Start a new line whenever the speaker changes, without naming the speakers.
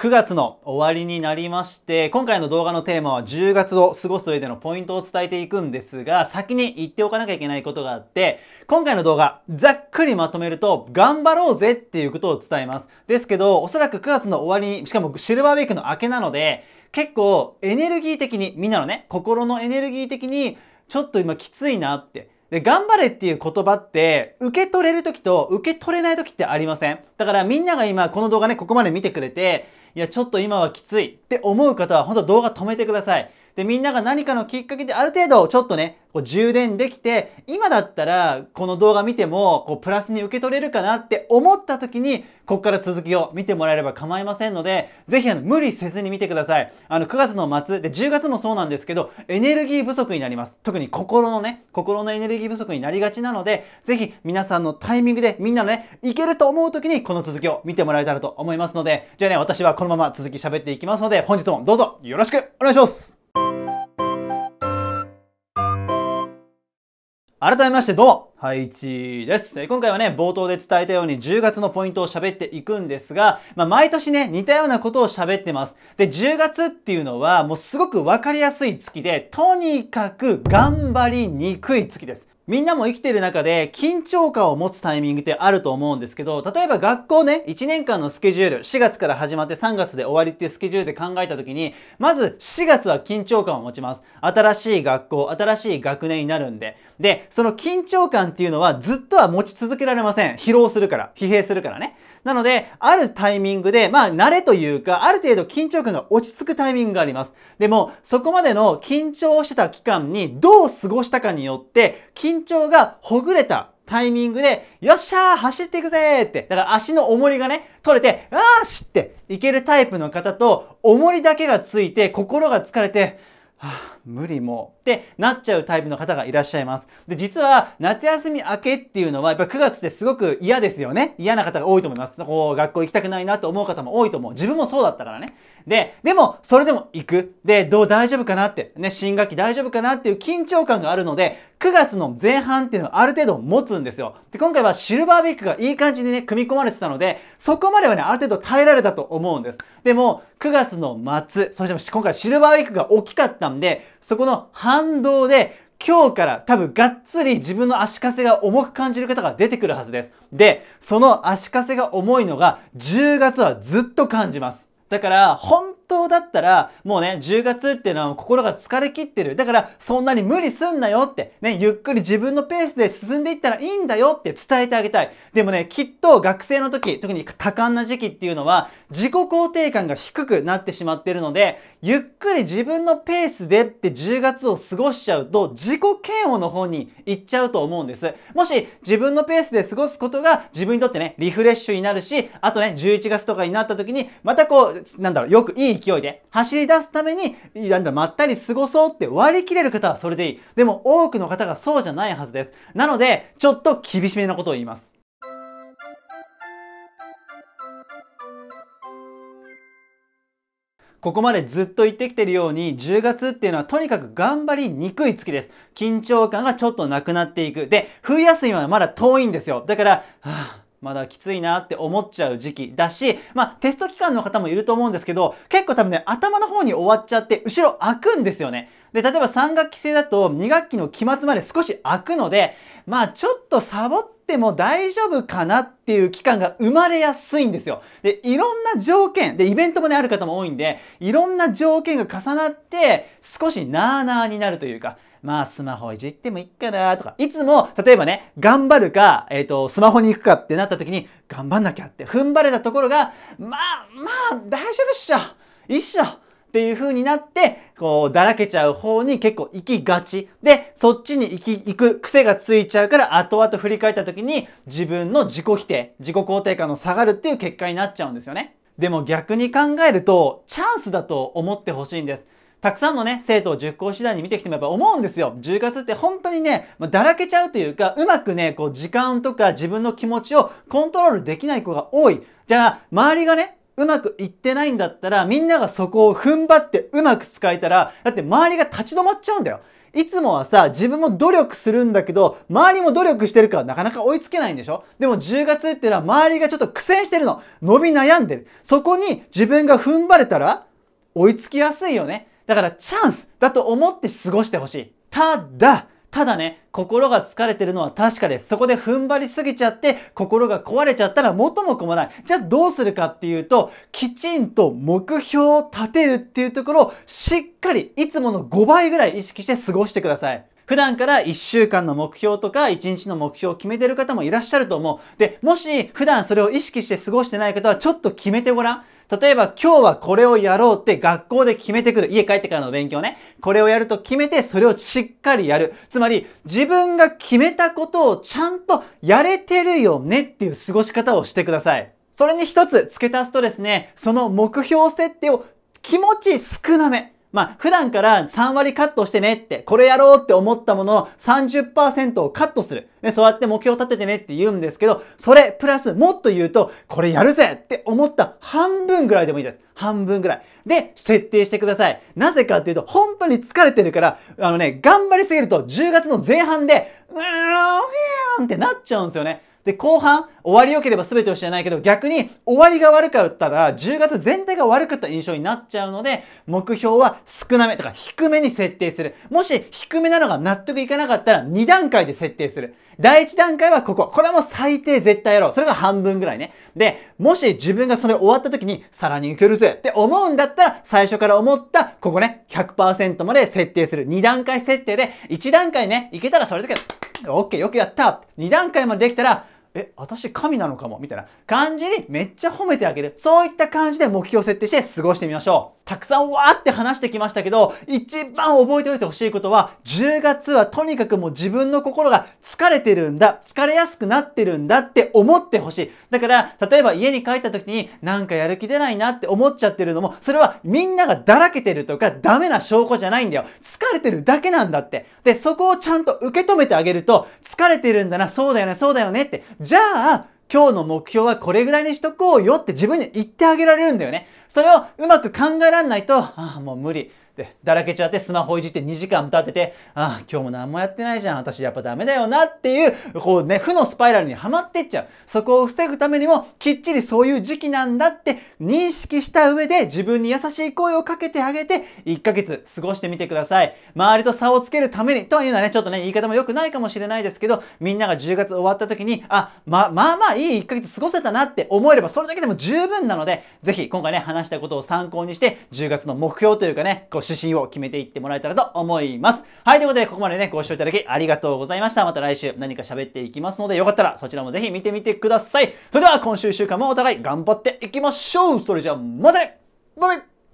9月の終わりになりまして、今回の動画のテーマは10月を過ごす上でのポイントを伝えていくんですが、先に言っておかなきゃいけないことがあって、今回の動画、ざっくりまとめると、頑張ろうぜっていうことを伝えます。ですけど、おそらく9月の終わりに、しかもシルバーウィークの明けなので、結構エネルギー的に、みんなのね、心のエネルギー的に、ちょっと今きついなって、で、頑張れっていう言葉って、受け取れる時と受け取れない時ってありませんだからみんなが今この動画ね、ここまで見てくれて、いや、ちょっと今はきついって思う方は本当動画止めてください。で、みんなが何かのきっかけである程度ちょっとね、こう充電できて、今だったらこの動画見ても、こうプラスに受け取れるかなって思った時に、こっから続きを見てもらえれば構いませんので、ぜひあの、無理せずに見てください。あの、9月の末で10月もそうなんですけど、エネルギー不足になります。特に心のね、心のエネルギー不足になりがちなので、ぜひ皆さんのタイミングでみんなのね、いけると思う時にこの続きを見てもらえたらと思いますので、じゃあね、私はこのまま続き喋っていきますので、本日もどうぞよろしくお願いします改めましてどうも、ハイチです。今回はね、冒頭で伝えたように10月のポイントを喋っていくんですが、まあ、毎年ね、似たようなことを喋ってます。で、10月っていうのはもうすごくわかりやすい月で、とにかく頑張りにくい月です。みんなも生きてる中で緊張感を持つタイミングってあると思うんですけど、例えば学校ね、1年間のスケジュール、4月から始まって3月で終わりっていうスケジュールで考えた時に、まず4月は緊張感を持ちます。新しい学校、新しい学年になるんで。で、その緊張感っていうのはずっとは持ち続けられません。疲労するから、疲弊するからね。なので、あるタイミングで、まあ、慣れというか、ある程度緊張感が落ち着くタイミングがあります。でも、そこまでの緊張してた期間にどう過ごしたかによって、緊張がほぐれたタイミングで、よっしゃー走っていくぜーって、だから足の重りがね、取れて、あーしっていけるタイプの方と、重りだけがついて、心が疲れて、はぁ、無理もってなっちゃうタイプの方がいらっしゃいます。で、実は夏休み明けっていうのはやっぱ9月ってすごく嫌ですよね。嫌な方が多いと思います。こう、学校行きたくないなと思う方も多いと思う。自分もそうだったからね。で、でも、それでも行く。で、どう大丈夫かなって、ね、新学期大丈夫かなっていう緊張感があるので、9月の前半っていうのはある程度持つんですよ。で、今回はシルバーウィークがいい感じにね、組み込まれてたので、そこまではね、ある程度耐えられたと思うんです。でも、9月の末、そして今回シルバーウィークが大きかったんで、そこの反動で今日から多分がっつり自分の足かせが重く感じる方が出てくるはずです。で、その足かせが重いのが10月はずっと感じます。だから本想だったら、もうね、10月っていうのは心が疲れきってる。だから、そんなに無理すんなよって、ね、ゆっくり自分のペースで進んでいったらいいんだよって伝えてあげたい。でもね、きっと学生の時、特に多感な時期っていうのは、自己肯定感が低くなってしまってるので、ゆっくり自分のペースでって10月を過ごしちゃうと、自己嫌悪の方に行っちゃうと思うんです。もし、自分のペースで過ごすことが、自分にとってね、リフレッシュになるし、あとね、11月とかになった時に、またこう、なんだろう、よくいい勢い勢いで走り出すために、なんだ、まったり過ごそうって割り切れる方はそれでいい。でも多くの方がそうじゃないはずです。なので、ちょっと厳しめなことを言います。ここまでずっと言ってきてるように、10月っていうのはとにかく頑張りにくい月です。緊張感がちょっとなくなっていく。で、冬休みはまだ遠いんですよ。だから、はぁ、あ、まだきついなって思っちゃう時期だし、まあ、テスト期間の方もいると思うんですけど、結構多分ね、頭の方に終わっちゃって、後ろ開くんですよね。で、例えば3学期制だと2学期の期末まで少し開くので、まあ、ちょっとサボっても大丈夫かなっていう期間が生まれやすいんですよ。で、いろんな条件、で、イベントもね、ある方も多いんで、いろんな条件が重なって、少しなーなーになるというか、まあスマホいじってもいいかなとか、いつも、例えばね、頑張るか、えっ、ー、と、スマホに行くかってなった時に、頑張んなきゃって踏ん張れたところが、まあ、まあ、大丈夫っしょ一緒っていう風になって、こう、だらけちゃう方に結構行きがち。で、そっちに行き、行く癖がついちゃうから、後々振り返った時に自分の自己否定、自己肯定感の下がるっていう結果になっちゃうんですよね。でも逆に考えると、チャンスだと思ってほしいんです。たくさんのね、生徒を塾講次第に見てきてもやっぱ思うんですよ。10月って本当にね、まあ、だらけちゃうというか、うまくね、こう時間とか自分の気持ちをコントロールできない子が多い。じゃあ、周りがね、うまくいってないんだったら、みんながそこを踏ん張ってうまく使えたら、だって周りが立ち止まっちゃうんだよ。いつもはさ、自分も努力するんだけど、周りも努力してるからなかなか追いつけないんでしょでも10月ってのは周りがちょっと苦戦してるの。伸び悩んでる。そこに自分が踏ん張れたら、追いつきやすいよね。だからチャンスだと思って過ごしてほしい。ただ、ただね、心が疲れてるのは確かです。そこで踏ん張りすぎちゃって、心が壊れちゃったら元も子もない。じゃあどうするかっていうと、きちんと目標を立てるっていうところをしっかりいつもの5倍ぐらい意識して過ごしてください。普段から1週間の目標とか1日の目標を決めてる方もいらっしゃると思う。で、もし普段それを意識して過ごしてない方はちょっと決めてごらん。例えば今日はこれをやろうって学校で決めてくる。家帰ってからの勉強ね。これをやると決めて、それをしっかりやる。つまり、自分が決めたことをちゃんとやれてるよねっていう過ごし方をしてください。それに一つ付け足すとですね、その目標設定を気持ち少なめ。まあ、普段から3割カットしてねって、これやろうって思ったものの30%をカットする。ね、そうやって目標立ててねって言うんですけど、それプラスもっと言うと、これやるぜって思った半分ぐらいでもいいです。半分ぐらい。で、設定してください。なぜかっていうと、本当に疲れてるから、あのね、頑張りすぎると10月の前半で、うーん、ふーんってなっちゃうんですよね。で、後半、終わり良ければ全てを知らないけど、逆に終わりが悪かったら、10月全体が悪かった印象になっちゃうので、目標は少なめとか低めに設定する。もし低めなのが納得いかなかったら、2段階で設定する。第1段階はここ。これはもう最低絶対やろう。それが半分ぐらいね。で、もし自分がそれ終わった時に、さらにいけるぜって思うんだったら、最初から思った、ここね、100%まで設定する。2段階設定で、1段階ね、いけたらそれだけ、OK、よくやった !2 段階までできたら、え、私神なのかもみたいな感じにめっちゃ褒めてあげる。そういった感じで目標設定して過ごしてみましょう。たくさんわーって話してきましたけど、一番覚えておいてほしいことは、10月はとにかくもう自分の心が疲れてるんだ、疲れやすくなってるんだって思ってほしい。だから、例えば家に帰った時になんかやる気出ないなって思っちゃってるのも、それはみんながだらけてるとかダメな証拠じゃないんだよ。疲れてるだけなんだって。で、そこをちゃんと受け止めてあげると、疲れてるんだな、そうだよね、そうだよねって。じゃあ、今日の目標はこれぐらいにしとこうよって自分に言ってあげられるんだよね。それをうまく考えらんないと、ああ、もう無理。ってだらけちゃってスマホいじって2時間経っててああ今日も何もやってないじゃん私やっぱダメだよなっていうこうね負のスパイラルにはまってっちゃうそこを防ぐためにもきっちりそういう時期なんだって認識した上で自分に優しい声をかけてあげて1ヶ月過ごしてみてください周りと差をつけるためにというのはねちょっとね言い方も良くないかもしれないですけどみんなが10月終わった時にあままあまあいい1ヶ月過ごせたなって思えればそれだけでも十分なのでぜひ今回ね話したことを参考にして10月の目標というかねこう指針を決めていってもらえたらと思います。はい、ということでここまでね、ご視聴いただきありがとうございました。また来週何か喋っていきますので、よかったらそちらもぜひ見てみてください。それでは今週1週間もお互い頑張っていきましょうそれじゃあ、またねバイバイ